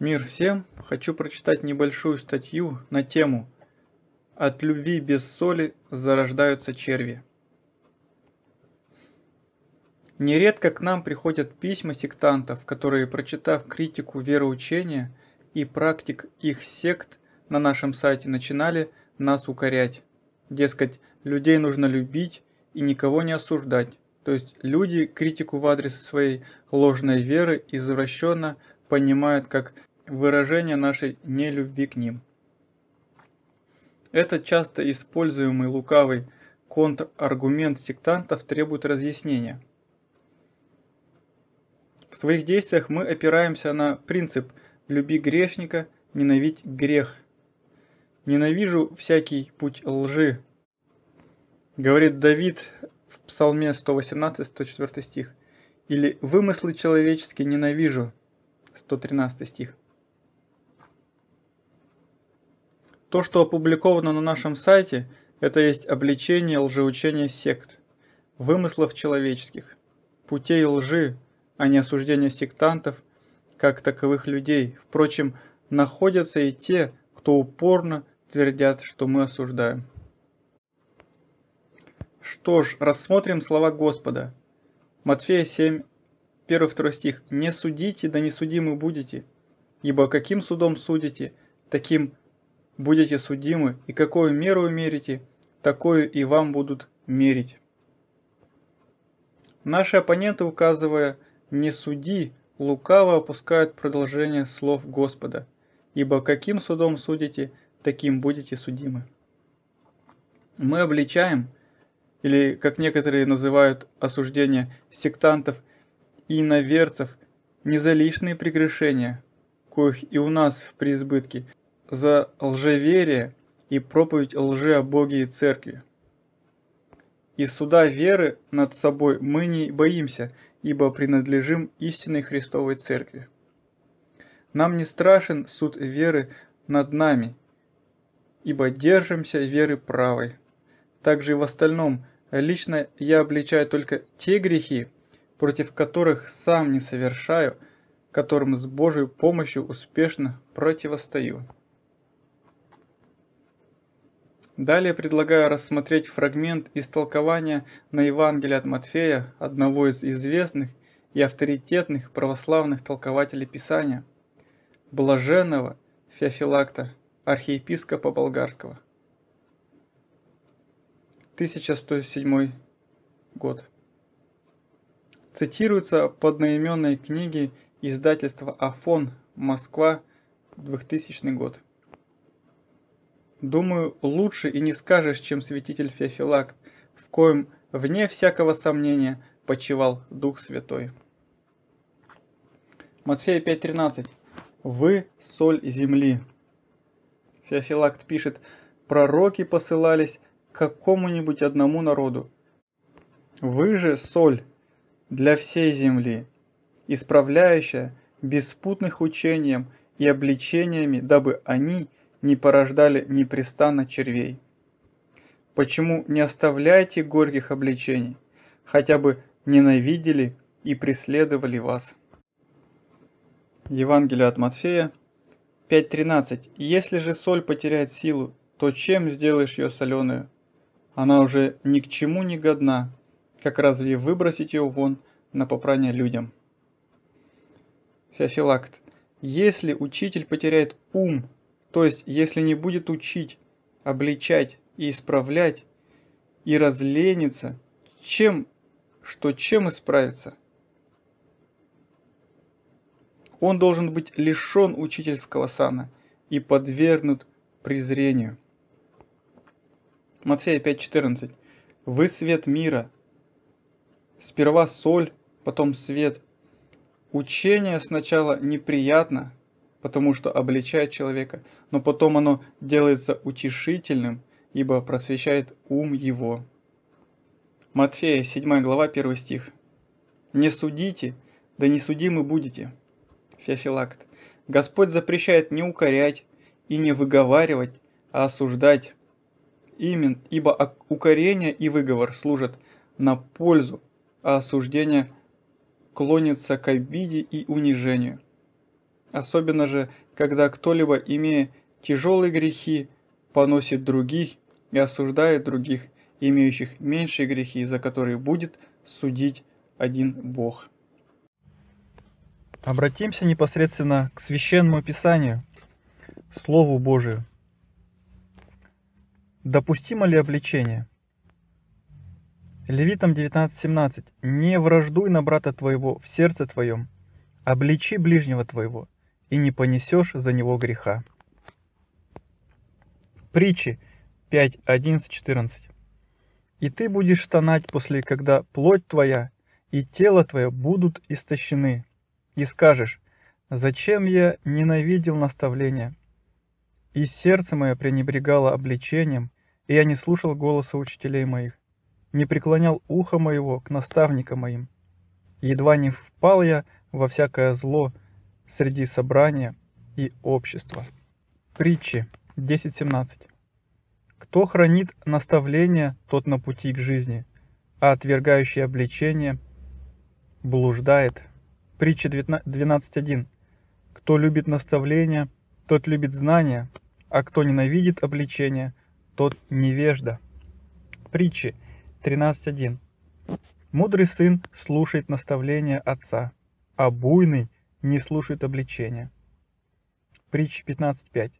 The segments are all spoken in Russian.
Мир всем! Хочу прочитать небольшую статью на тему «От любви без соли зарождаются черви». Нередко к нам приходят письма сектантов, которые, прочитав критику вероучения и практик их сект на нашем сайте, начинали нас укорять. Дескать, людей нужно любить и никого не осуждать. То есть люди критику в адрес своей ложной веры извращенно понимают как выражение нашей нелюбви к ним. Этот часто используемый лукавый контраргумент сектантов требует разъяснения. В своих действиях мы опираемся на принцип «люби грешника, ненавидь грех». «Ненавижу всякий путь лжи», говорит Давид в Псалме 118-104 стих, или «вымыслы человеческие ненавижу» 113 стих. То, что опубликовано на нашем сайте, это есть обличение лжеучения сект, вымыслов человеческих, путей лжи, а не осуждение сектантов как таковых людей. Впрочем, находятся и те, кто упорно твердят, что мы осуждаем. Что ж, рассмотрим слова Господа. Матфея 7, 1-2 стих. «Не судите, да не судимы будете, ибо каким судом судите, таким будете судимы, и какую меру мерите, такую и вам будут мерить. Наши оппоненты, указывая «не суди», лукаво опускают продолжение слов Господа, ибо каким судом судите, таким будете судимы. Мы обличаем, или, как некоторые называют осуждение сектантов и иноверцев, не за личные прегрешения, коих и у нас в преизбытке, за лжеверие и проповедь лжи о Боге и Церкви. И суда веры над собой мы не боимся, ибо принадлежим истинной Христовой Церкви. Нам не страшен суд веры над нами, ибо держимся веры правой. Также и в остальном, лично я обличаю только те грехи, против которых сам не совершаю, которым с Божьей помощью успешно противостою. Далее предлагаю рассмотреть фрагмент истолкования на Евангелие от Матфея, одного из известных и авторитетных православных толкователей Писания, блаженного Феофилакта, архиепископа болгарского. 1107 год. Цитируется поднаименной книги издательства «Афон», Москва, 2000 год. Думаю, лучше и не скажешь, чем святитель Феофилакт, в коем, вне всякого сомнения, почевал Дух Святой. Матфея 5.13. «Вы – соль земли». Феофилакт пишет, «Пророки посылались к какому-нибудь одному народу. Вы же – соль для всей земли, исправляющая беспутных учением и обличениями, дабы они – не порождали непрестанно червей. Почему не оставляете горьких обличений, хотя бы ненавидели и преследовали вас? Евангелие от Матфея 5.13. Если же соль потеряет силу, то чем сделаешь ее соленую? Она уже ни к чему не годна, как разве выбросить ее вон на попрание людям? Феофилакт. Если учитель потеряет ум то есть, если не будет учить, обличать и исправлять, и разлениться, чем, что чем исправится? Он должен быть лишен учительского сана и подвергнут презрению. Матфея 5.14. Вы свет мира. Сперва соль, потом свет. Учение сначала неприятно, потому что обличает человека, но потом оно делается утешительным, ибо просвещает ум его. Матфея, 7 глава, 1 стих. «Не судите, да не судимы будете». Феофилакт. Господь запрещает не укорять и не выговаривать, а осуждать. Имен, ибо укорение и выговор служат на пользу, а осуждение клонится к обиде и унижению. Особенно же, когда кто-либо, имея тяжелые грехи, поносит других и осуждает других, имеющих меньшие грехи, за которые будет судить один Бог. Обратимся непосредственно к Священному Писанию, Слову Божию. Допустимо ли обличение? Левитам 19.17 «Не враждуй на брата твоего в сердце твоем, обличи ближнего твоего, и не понесешь за него греха. Притчи 5.11.14 «И ты будешь стонать после, когда плоть твоя и тело твое будут истощены, и скажешь, зачем я ненавидел наставление, и сердце мое пренебрегало обличением, и я не слушал голоса учителей моих, не преклонял ухо моего к наставникам моим. Едва не впал я во всякое зло, среди собрания и общества. Притчи 10.17 Кто хранит наставление, тот на пути к жизни, а отвергающий обличение блуждает. Притча 12.1 Кто любит наставление, тот любит знания, а кто ненавидит обличение, тот невежда. Притчи 13.1 Мудрый сын слушает наставление отца, а буйный – не слушает обличения. Притч 15.5.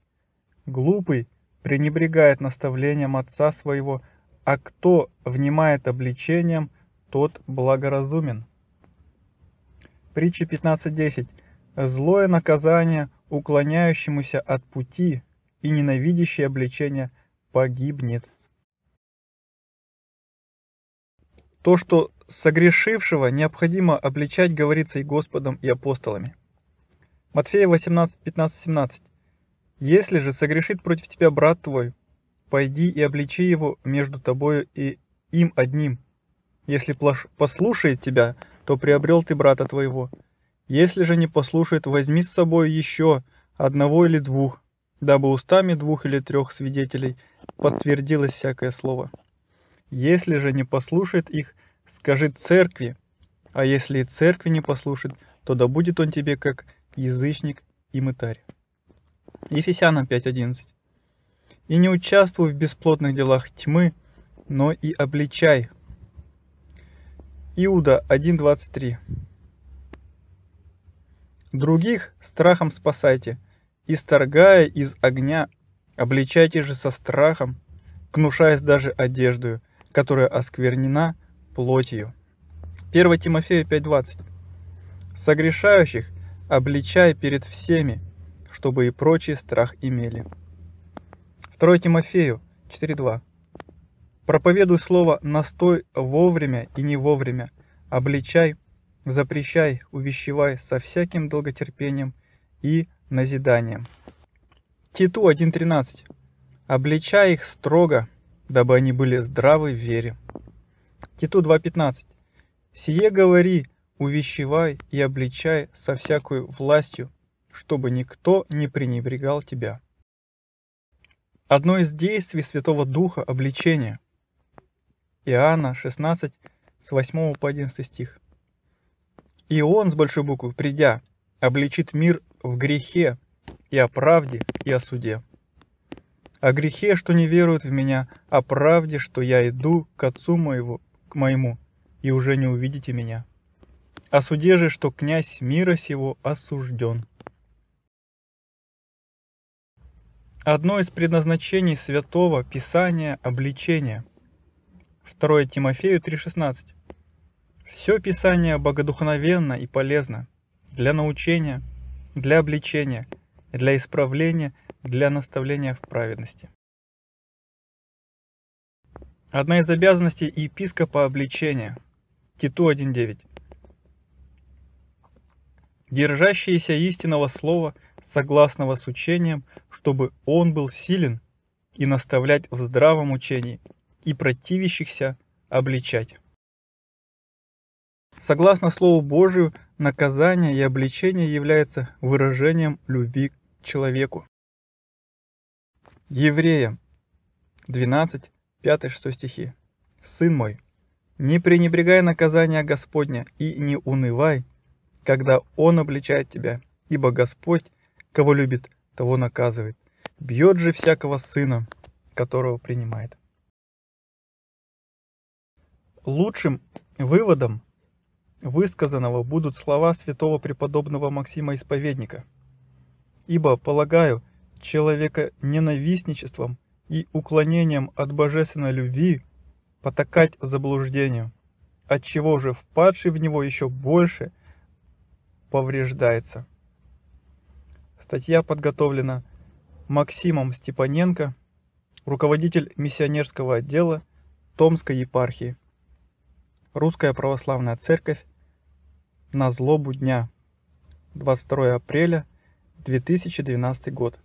Глупый пренебрегает наставлением отца своего, а кто внимает обличением, тот благоразумен. Притча 15.10. Злое наказание уклоняющемуся от пути и ненавидящее обличение погибнет. То, что согрешившего необходимо обличать, говорится и Господом, и апостолами. Матфея 18, 15, 17. «Если же согрешит против тебя брат твой, пойди и обличи его между тобою и им одним. Если послушает тебя, то приобрел ты брата твоего. Если же не послушает, возьми с собой еще одного или двух, дабы устами двух или трех свидетелей подтвердилось всякое слово. Если же не послушает их, скажи церкви, а если и церкви не послушает, то да будет он тебе как язычник и мытарь. Ефесянам 5.11 «И не участвуй в бесплотных делах тьмы, но и обличай». Иуда 1.23 «Других страхом спасайте, исторгая из огня, обличайте же со страхом, кнушаясь даже одеждою, которая осквернена – плотью. 1 Тимофея 5.20 «Согрешающих обличай перед всеми, чтобы и прочие страх имели». 2 Тимофею 4.2 «Проповедуй слово «настой» вовремя и не вовремя, обличай, запрещай, увещевай со всяким долготерпением и назиданием». Титу 1.13 «Обличай их строго, дабы они были здравы в вере». Титу 2.15. «Сие говори, увещевай и обличай со всякой властью, чтобы никто не пренебрегал тебя». Одно из действий Святого Духа – обличение. Иоанна 16, с 8 по 11 стих. «И он, с большой буквы, придя, обличит мир в грехе и о правде и о суде. О грехе, что не веруют в меня, о правде, что я иду к Отцу моего к моему, и уже не увидите меня. О суде же, что князь мира сего осужден. Одно из предназначений святого Писания – обличение. 2 Тимофею 3,16 Все Писание богодухновенно и полезно для научения, для обличения, для исправления, для наставления в праведности. Одна из обязанностей епископа – обличения, Титу 1.9. Держащиеся истинного слова, согласного с учением, чтобы он был силен и наставлять в здравом учении, и противящихся обличать. Согласно Слову Божию, наказание и обличение является выражением любви к человеку. Евреям 12, 5-6 стихи. «Сын мой, не пренебрегай наказания Господня и не унывай, когда Он обличает тебя, ибо Господь, кого любит, того наказывает. Бьет же всякого сына, которого принимает». Лучшим выводом высказанного будут слова святого преподобного Максима Исповедника. Ибо, полагаю, человека ненавистничеством – и уклонением от божественной любви потакать заблуждению, от чего же впадший в него еще больше повреждается. Статья подготовлена Максимом Степаненко, руководитель миссионерского отдела Томской епархии. Русская православная церковь на злобу дня. 22 апреля 2012 год.